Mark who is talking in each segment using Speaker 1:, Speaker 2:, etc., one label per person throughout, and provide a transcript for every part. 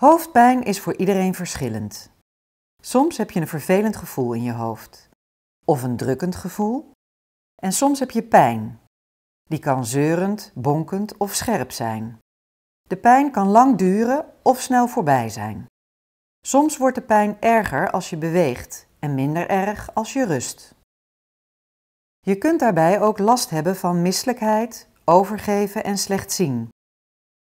Speaker 1: Hoofdpijn is voor iedereen verschillend. Soms heb je een vervelend gevoel in je hoofd, of een drukkend gevoel, en soms heb je pijn. Die kan zeurend, bonkend of scherp zijn. De pijn kan lang duren of snel voorbij zijn. Soms wordt de pijn erger als je beweegt en minder erg als je rust. Je kunt daarbij ook last hebben van misselijkheid, overgeven en slecht zien.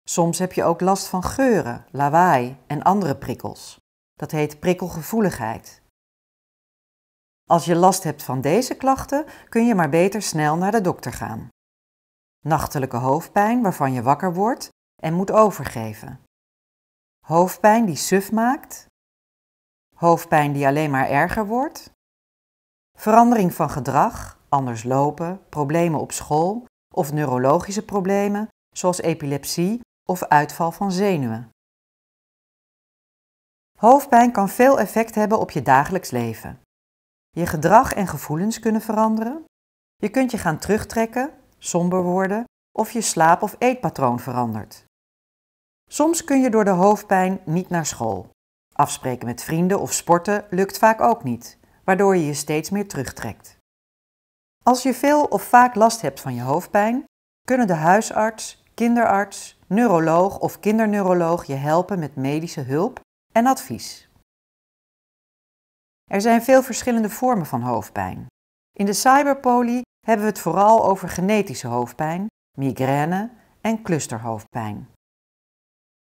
Speaker 1: Soms heb je ook last van geuren, lawaai en andere prikkels. Dat heet prikkelgevoeligheid. Als je last hebt van deze klachten, kun je maar beter snel naar de dokter gaan. Nachtelijke hoofdpijn waarvan je wakker wordt en moet overgeven. Hoofdpijn die suf maakt. Hoofdpijn die alleen maar erger wordt. Verandering van gedrag, anders lopen, problemen op school of neurologische problemen, zoals epilepsie of uitval van zenuwen. Hoofdpijn kan veel effect hebben op je dagelijks leven. Je gedrag en gevoelens kunnen veranderen. Je kunt je gaan terugtrekken, somber worden of je slaap- of eetpatroon verandert. Soms kun je door de hoofdpijn niet naar school. Afspreken met vrienden of sporten lukt vaak ook niet, waardoor je je steeds meer terugtrekt. Als je veel of vaak last hebt van je hoofdpijn, kunnen de huisarts, kinderarts, neuroloog of kinderneuroloog je helpen met medische hulp en advies. Er zijn veel verschillende vormen van hoofdpijn. In de cyberpoly hebben we het vooral over genetische hoofdpijn, migraine en clusterhoofdpijn.